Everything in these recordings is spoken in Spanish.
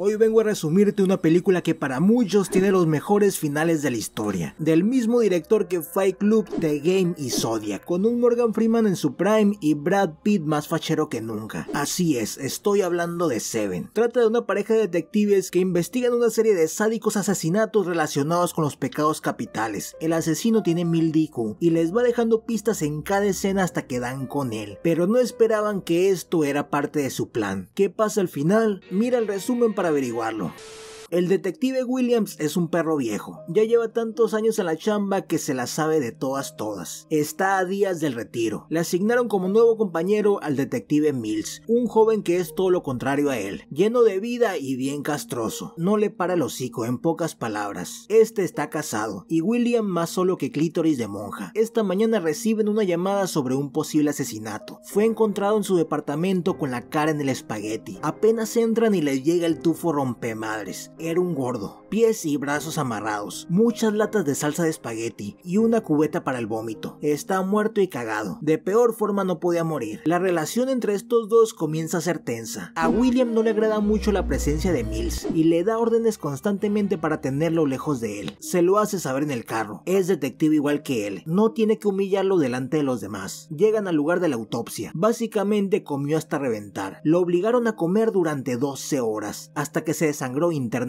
Hoy vengo a resumirte una película que para muchos tiene los mejores finales de la historia, del mismo director que Fight Club, The Game y Zodiac, con un Morgan Freeman en su prime y Brad Pitt más fachero que nunca. Así es, estoy hablando de Seven. Trata de una pareja de detectives que investigan una serie de sádicos asesinatos relacionados con los pecados capitales. El asesino tiene mil DQ y les va dejando pistas en cada escena hasta que dan con él, pero no esperaban que esto era parte de su plan. ¿Qué pasa al final? Mira el resumen para averiguarlo. El detective Williams es un perro viejo. Ya lleva tantos años en la chamba que se la sabe de todas todas. Está a días del retiro. Le asignaron como nuevo compañero al detective Mills, un joven que es todo lo contrario a él, lleno de vida y bien castroso. No le para el hocico, en pocas palabras. Este está casado y William más solo que clítoris de monja. Esta mañana reciben una llamada sobre un posible asesinato. Fue encontrado en su departamento con la cara en el espagueti. Apenas entran y les llega el tufo rompemadres era un gordo, pies y brazos amarrados, muchas latas de salsa de espagueti y una cubeta para el vómito. Está muerto y cagado. De peor forma no podía morir. La relación entre estos dos comienza a ser tensa. A William no le agrada mucho la presencia de Mills y le da órdenes constantemente para tenerlo lejos de él. Se lo hace saber en el carro. Es detective igual que él. No tiene que humillarlo delante de los demás. Llegan al lugar de la autopsia. Básicamente comió hasta reventar. Lo obligaron a comer durante 12 horas hasta que se desangró internamente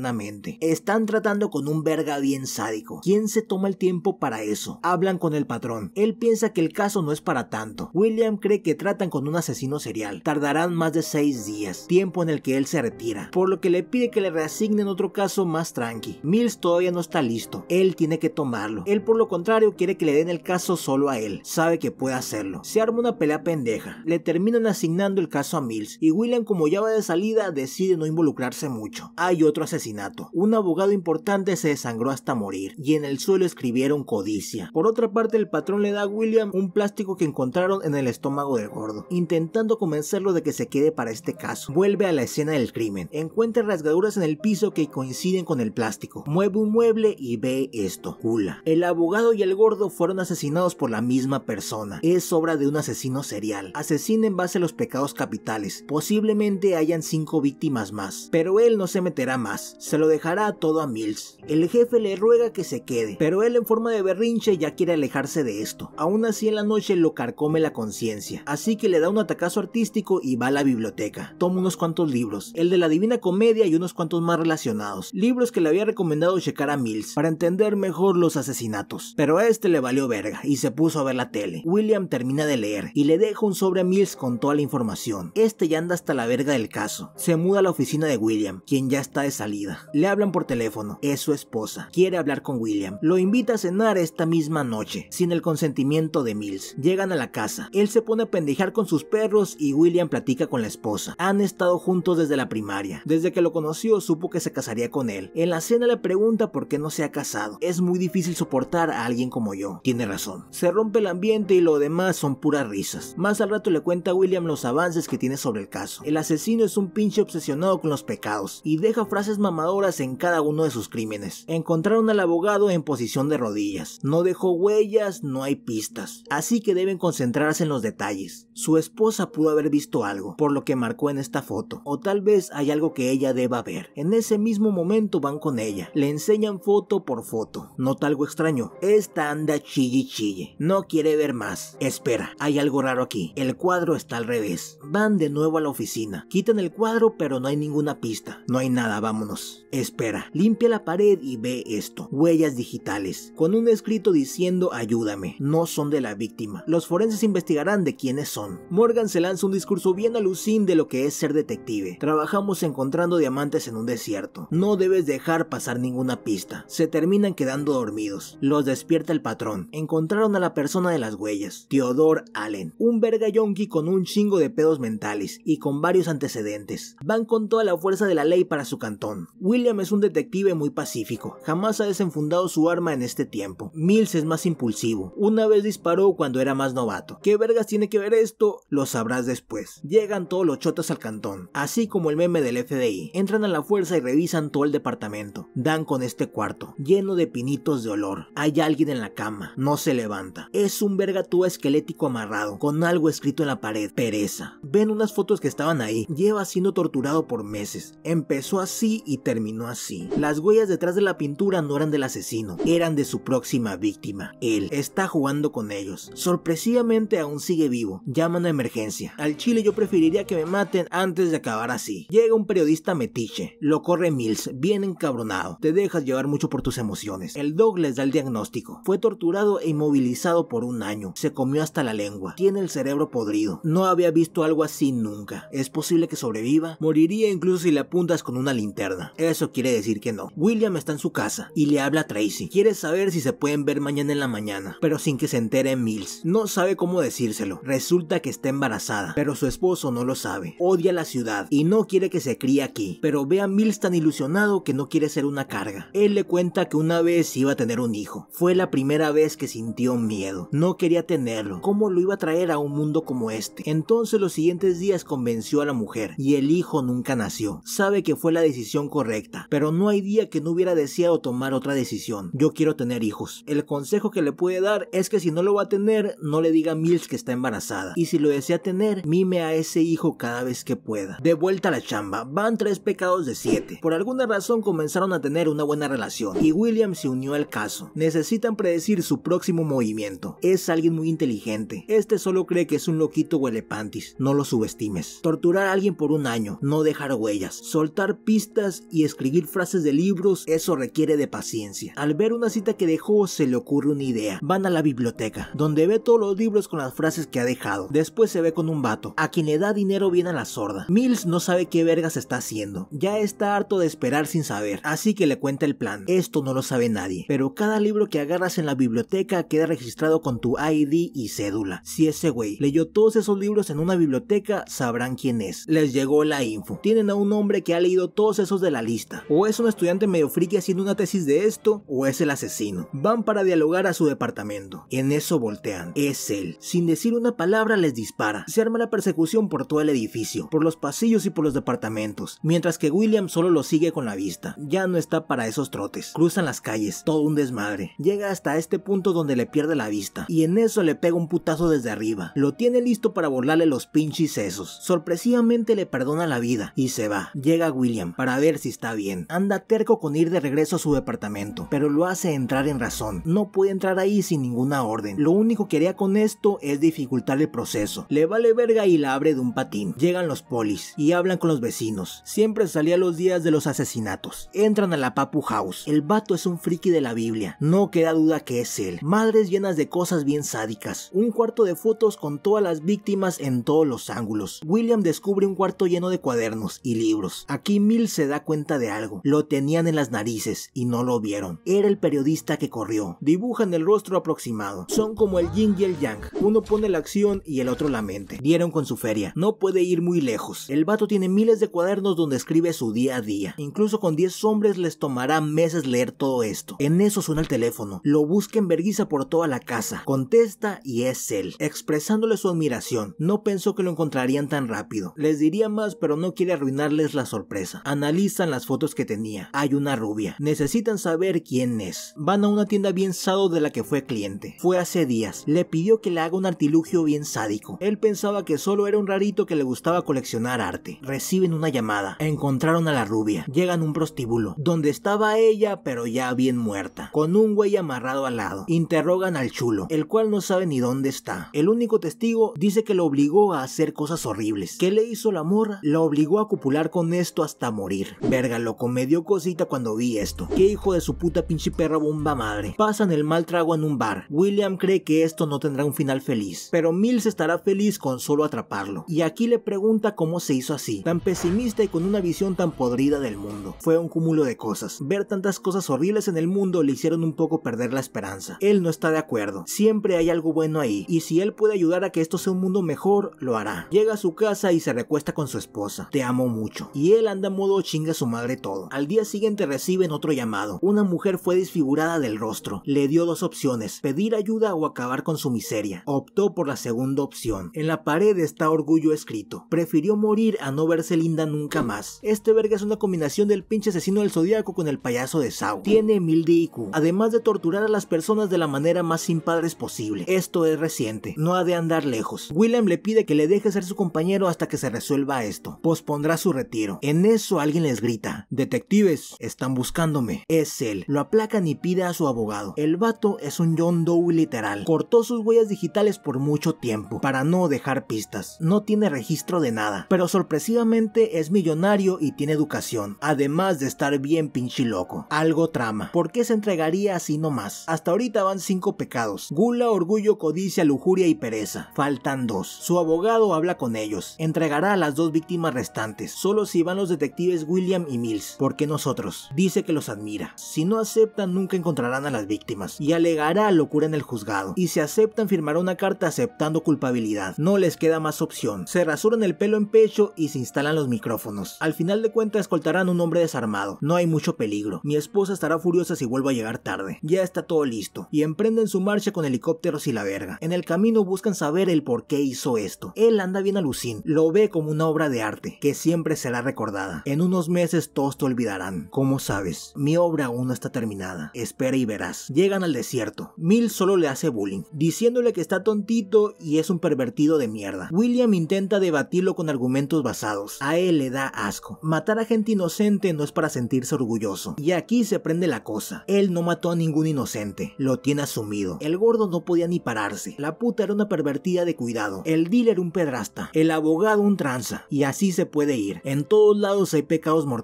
están tratando con un verga bien sádico. ¿Quién se toma el tiempo para eso? Hablan con el patrón. Él piensa que el caso no es para tanto. William cree que tratan con un asesino serial. Tardarán más de seis días, tiempo en el que él se retira, por lo que le pide que le reasignen otro caso más tranqui. Mills todavía no está listo. Él tiene que tomarlo. Él por lo contrario quiere que le den el caso solo a él. Sabe que puede hacerlo. Se arma una pelea pendeja. Le terminan asignando el caso a Mills y William como ya va de salida decide no involucrarse mucho. Hay otro asesino un abogado importante se desangró hasta morir y en el suelo escribieron codicia. Por otra parte, el patrón le da a William un plástico que encontraron en el estómago del gordo, intentando convencerlo de que se quede para este caso. Vuelve a la escena del crimen, encuentra rasgaduras en el piso que coinciden con el plástico, mueve un mueble y ve esto, Hula El abogado y el gordo fueron asesinados por la misma persona. Es obra de un asesino serial, asesina en base a los pecados capitales. Posiblemente hayan cinco víctimas más, pero él no se meterá más se lo dejará todo a Mills. El jefe le ruega que se quede, pero él en forma de berrinche ya quiere alejarse de esto. Aún así en la noche lo carcome la conciencia, así que le da un atacazo artístico y va a la biblioteca. Toma unos cuantos libros, el de la Divina Comedia y unos cuantos más relacionados, libros que le había recomendado checar a Mills para entender mejor los asesinatos. Pero a este le valió verga y se puso a ver la tele. William termina de leer y le deja un sobre a Mills con toda la información. Este ya anda hasta la verga del caso. Se muda a la oficina de William, quien ya está de salida. Le hablan por teléfono, es su esposa, quiere hablar con William, lo invita a cenar esta misma noche, sin el consentimiento de Mills. Llegan a la casa, él se pone a pendejar con sus perros y William platica con la esposa. Han estado juntos desde la primaria, desde que lo conoció supo que se casaría con él. En la cena le pregunta por qué no se ha casado, es muy difícil soportar a alguien como yo. Tiene razón. Se rompe el ambiente y lo demás son puras risas. Más al rato le cuenta a William los avances que tiene sobre el caso. El asesino es un pinche obsesionado con los pecados y deja frases amadoras en cada uno de sus crímenes. Encontraron al abogado en posición de rodillas. No dejó huellas, no hay pistas. Así que deben concentrarse en los detalles. Su esposa pudo haber visto algo, por lo que marcó en esta foto. O tal vez hay algo que ella deba ver. En ese mismo momento van con ella. Le enseñan foto por foto. Nota algo extraño. Esta anda chille chille. No quiere ver más. Espera, hay algo raro aquí. El cuadro está al revés. Van de nuevo a la oficina. Quitan el cuadro pero no hay ninguna pista. No hay nada, vámonos. Espera, limpia la pared y ve esto. Huellas digitales, con un escrito diciendo ayúdame. No son de la víctima. Los forenses investigarán de quiénes son. Morgan se lanza un discurso bien alucín de lo que es ser detective. Trabajamos encontrando diamantes en un desierto. No debes dejar pasar ninguna pista. Se terminan quedando dormidos. Los despierta el patrón. Encontraron a la persona de las huellas. Theodore Allen. Un verga yonki con un chingo de pedos mentales y con varios antecedentes. Van con toda la fuerza de la ley para su cantón. William es un detective muy pacífico, jamás ha desenfundado su arma en este tiempo. Mills es más impulsivo, una vez disparó cuando era más novato. ¿Qué vergas tiene que ver esto? Lo sabrás después. Llegan todos los chotas al cantón, así como el meme del FDI. Entran a la fuerza y revisan todo el departamento. Dan con este cuarto, lleno de pinitos de olor. Hay alguien en la cama, no se levanta. Es un vergatúa esquelético amarrado, con algo escrito en la pared. Pereza. Ven unas fotos que estaban ahí. Lleva siendo torturado por meses. Empezó así y terminó así. Las huellas detrás de la pintura no eran del asesino, eran de su próxima víctima. Él está jugando con ellos. Sorpresivamente aún sigue vivo. Llaman a emergencia. Al chile yo preferiría que me maten antes de acabar así. Llega un periodista metiche. Lo corre Mills, bien encabronado. Te dejas llevar mucho por tus emociones. El dog les da el diagnóstico. Fue torturado e inmovilizado por un año. Se comió hasta la lengua. Tiene el cerebro podrido. No había visto algo así nunca. Es posible que sobreviva. Moriría incluso si le apuntas con una linterna. Eso quiere decir que no. William está en su casa y le habla a Tracy. Quiere saber si se pueden ver mañana en la mañana, pero sin que se entere Mills. No sabe cómo decírselo. Resulta que está embarazada, pero su esposo no lo sabe. Odia la ciudad y no quiere que se críe aquí, pero ve a Mills tan ilusionado que no quiere ser una carga. Él le cuenta que una vez iba a tener un hijo. Fue la primera vez que sintió miedo. No quería tenerlo. ¿Cómo lo iba a traer a un mundo como este? Entonces los siguientes días convenció a la mujer y el hijo nunca nació. Sabe que fue la decisión correcta correcta, pero no hay día que no hubiera deseado tomar otra decisión. Yo quiero tener hijos. El consejo que le puede dar es que si no lo va a tener, no le diga a Mills que está embarazada. Y si lo desea tener, mime a ese hijo cada vez que pueda. De vuelta a la chamba, van tres pecados de siete. Por alguna razón comenzaron a tener una buena relación y William se unió al caso. Necesitan predecir su próximo movimiento. Es alguien muy inteligente. Este solo cree que es un loquito huelepantis. No lo subestimes. Torturar a alguien por un año, no dejar huellas, soltar pistas y escribir frases de libros, eso requiere de paciencia. Al ver una cita que dejó, se le ocurre una idea. Van a la biblioteca, donde ve todos los libros con las frases que ha dejado. Después se ve con un vato, a quien le da dinero bien a la sorda. Mills no sabe qué vergas está haciendo. Ya está harto de esperar sin saber, así que le cuenta el plan. Esto no lo sabe nadie, pero cada libro que agarras en la biblioteca queda registrado con tu ID y cédula. Si ese güey leyó todos esos libros en una biblioteca, sabrán quién es. Les llegó la info. Tienen a un hombre que ha leído todos esos de la lista. O es un estudiante medio friki haciendo una tesis de esto, o es el asesino. Van para dialogar a su departamento. En eso voltean. Es él. Sin decir una palabra les dispara. Se arma la persecución por todo el edificio, por los pasillos y por los departamentos, mientras que William solo lo sigue con la vista. Ya no está para esos trotes. Cruzan las calles, todo un desmadre. Llega hasta este punto donde le pierde la vista, y en eso le pega un putazo desde arriba. Lo tiene listo para volarle los pinches sesos. Sorpresivamente le perdona la vida y se va. Llega William para ver si está bien. Anda terco con ir de regreso a su departamento, pero lo hace entrar en razón. No puede entrar ahí sin ninguna orden. Lo único que haría con esto es dificultar el proceso. Le vale verga y la abre de un patín. Llegan los polis y hablan con los vecinos. Siempre salía los días de los asesinatos. Entran a la Papu House. El vato es un friki de la Biblia. No queda duda que es él. Madres llenas de cosas bien sádicas. Un cuarto de fotos con todas las víctimas en todos los ángulos. William descubre un cuarto lleno de cuadernos y libros. Aquí mil se da cuenta cuenta de algo. Lo tenían en las narices y no lo vieron. Era el periodista que corrió. Dibujan el rostro aproximado. Son como el yin y el yang. Uno pone la acción y el otro la mente. Dieron con su feria. No puede ir muy lejos. El vato tiene miles de cuadernos donde escribe su día a día. Incluso con 10 hombres les tomará meses leer todo esto. En eso suena el teléfono. Lo busca en por toda la casa. Contesta y es él, expresándole su admiración. No pensó que lo encontrarían tan rápido. Les diría más, pero no quiere arruinarles la sorpresa. Analiza las fotos que tenía. Hay una rubia. Necesitan saber quién es. Van a una tienda bien sado de la que fue cliente. Fue hace días. Le pidió que le haga un artilugio bien sádico. Él pensaba que solo era un rarito que le gustaba coleccionar arte. Reciben una llamada. Encontraron a la rubia. Llegan a un prostíbulo. Donde estaba ella, pero ya bien muerta. Con un güey amarrado al lado. Interrogan al chulo, el cual no sabe ni dónde está. El único testigo dice que lo obligó a hacer cosas horribles. ¿Qué le hizo la morra? La obligó a copular con esto hasta morir. Verga, loco, me dio cosita cuando vi esto. Qué hijo de su puta pinche perra bomba madre. Pasan el mal trago en un bar. William cree que esto no tendrá un final feliz, pero Mills estará feliz con solo atraparlo. Y aquí le pregunta cómo se hizo así, tan pesimista y con una visión tan podrida del mundo. Fue un cúmulo de cosas. Ver tantas cosas horribles en el mundo le hicieron un poco perder la esperanza. Él no está de acuerdo. Siempre hay algo bueno ahí, y si él puede ayudar a que esto sea un mundo mejor, lo hará. Llega a su casa y se recuesta con su esposa. Te amo mucho. Y él anda modo chingas su madre todo. Al día siguiente reciben otro llamado. Una mujer fue desfigurada del rostro. Le dio dos opciones, pedir ayuda o acabar con su miseria. Optó por la segunda opción. En la pared está orgullo escrito. Prefirió morir a no verse linda nunca más. Este verga es una combinación del pinche asesino del zodiaco con el payaso de Sao. Tiene mil de además de torturar a las personas de la manera más sin padres posible. Esto es reciente, no ha de andar lejos. William le pide que le deje ser su compañero hasta que se resuelva esto. Pospondrá su retiro. En eso alguien les grita detectives, están buscándome. Es él. Lo aplacan y pide a su abogado. El vato es un John Doe literal. Cortó sus huellas digitales por mucho tiempo, para no dejar pistas. No tiene registro de nada, pero sorpresivamente es millonario y tiene educación, además de estar bien pinche loco. Algo trama. ¿Por qué se entregaría así nomás? Hasta ahorita van cinco pecados. Gula, orgullo, codicia, lujuria y pereza. Faltan dos. Su abogado habla con ellos. Entregará a las dos víctimas restantes, solo si van los detectives William y Mills, ¿Por qué nosotros. Dice que los admira. Si no aceptan, nunca encontrarán a las víctimas y alegará locura en el juzgado. Y si aceptan, firmará una carta aceptando culpabilidad. No les queda más opción. Se rasuran el pelo en pecho y se instalan los micrófonos. Al final de cuentas, escoltarán un hombre desarmado. No hay mucho peligro. Mi esposa estará furiosa si vuelvo a llegar tarde. Ya está todo listo. Y emprenden su marcha con helicópteros y la verga. En el camino buscan saber el por qué hizo esto. Él anda bien alucin. Lo ve como una obra de arte que siempre será recordada. En unos meses estos todos te olvidarán. ¿Cómo sabes? Mi obra aún no está terminada. Espera y verás. Llegan al desierto. Mill solo le hace bullying, diciéndole que está tontito y es un pervertido de mierda. William intenta debatirlo con argumentos basados. A él le da asco. Matar a gente inocente no es para sentirse orgulloso. Y aquí se prende la cosa. Él no mató a ningún inocente. Lo tiene asumido. El gordo no podía ni pararse. La puta era una pervertida de cuidado. El dealer un pedrasta. El abogado un tranza. Y así se puede ir. En todos lados hay pecados mortales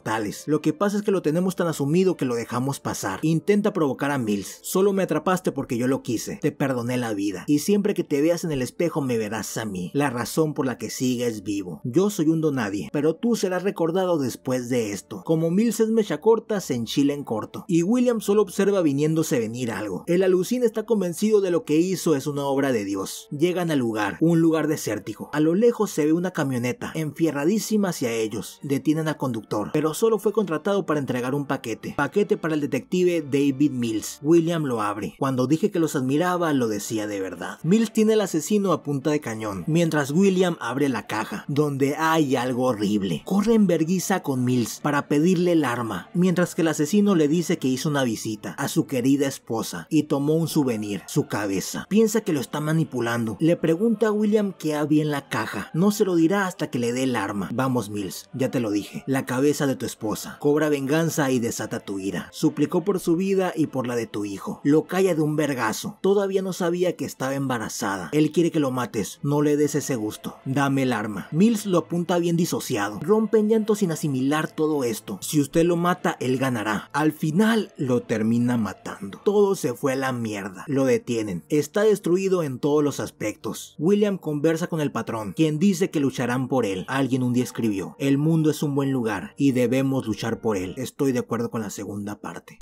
lo que pasa es que lo tenemos tan asumido que lo dejamos pasar. Intenta provocar a Mills. Solo me atrapaste porque yo lo quise. Te perdoné la vida. Y siempre que te veas en el espejo me verás a mí. La razón por la que sigues vivo. Yo soy un donadie, pero tú serás recordado después de esto. Como Mills es mecha corta, se enchila en corto. Y William solo observa viniéndose venir algo. El alucín está convencido de lo que hizo es una obra de Dios. Llegan al lugar, un lugar desértico. A lo lejos se ve una camioneta, enfierradísima hacia ellos. Detienen al conductor pero solo fue contratado para entregar un paquete. Paquete para el detective David Mills. William lo abre. Cuando dije que los admiraba, lo decía de verdad. Mills tiene al asesino a punta de cañón, mientras William abre la caja, donde hay algo horrible. Corre en verguiza con Mills para pedirle el arma, mientras que el asesino le dice que hizo una visita a su querida esposa y tomó un souvenir, su cabeza. Piensa que lo está manipulando. Le pregunta a William qué había en la caja. No se lo dirá hasta que le dé el arma. Vamos Mills, ya te lo dije. La cabeza de tu esposa. Cobra venganza y desata tu ira. Suplicó por su vida y por la de tu hijo. Lo calla de un vergazo. Todavía no sabía que estaba embarazada. Él quiere que lo mates. No le des ese gusto. Dame el arma. Mills lo apunta bien disociado. Rompe en llanto sin asimilar todo esto. Si usted lo mata, él ganará. Al final lo termina matando. Todo se fue a la mierda. Lo detienen. Está destruido en todos los aspectos. William conversa con el patrón, quien dice que lucharán por él. Alguien un día escribió, el mundo es un buen lugar y debemos luchar por él. Estoy de acuerdo con la segunda parte.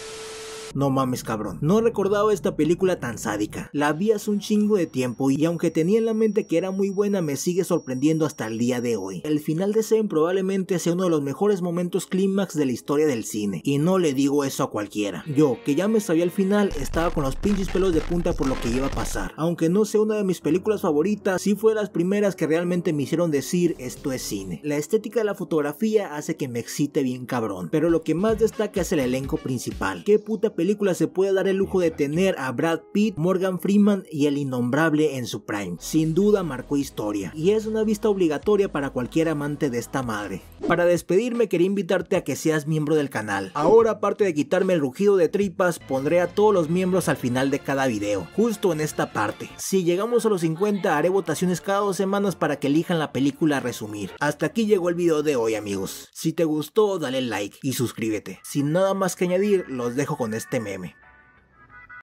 No mames cabrón, no recordaba esta película tan sádica. La vi hace un chingo de tiempo y aunque tenía en la mente que era muy buena me sigue sorprendiendo hasta el día de hoy. El final de Zen probablemente sea uno de los mejores momentos clímax de la historia del cine. Y no le digo eso a cualquiera. Yo, que ya me sabía el final, estaba con los pinches pelos de punta por lo que iba a pasar. Aunque no sea una de mis películas favoritas, sí fue de las primeras que realmente me hicieron decir esto es cine. La estética de la fotografía hace que me excite bien cabrón. Pero lo que más destaca es el elenco principal. Qué puta se puede dar el lujo de tener a Brad Pitt, Morgan Freeman y el innombrable en su prime. Sin duda marcó historia y es una vista obligatoria para cualquier amante de esta madre. Para despedirme quería invitarte a que seas miembro del canal. Ahora aparte de quitarme el rugido de tripas, pondré a todos los miembros al final de cada video, justo en esta parte. Si llegamos a los 50 haré votaciones cada dos semanas para que elijan la película a resumir. Hasta aquí llegó el video de hoy amigos. Si te gustó dale like y suscríbete. Sin nada más que añadir los dejo con este este meme.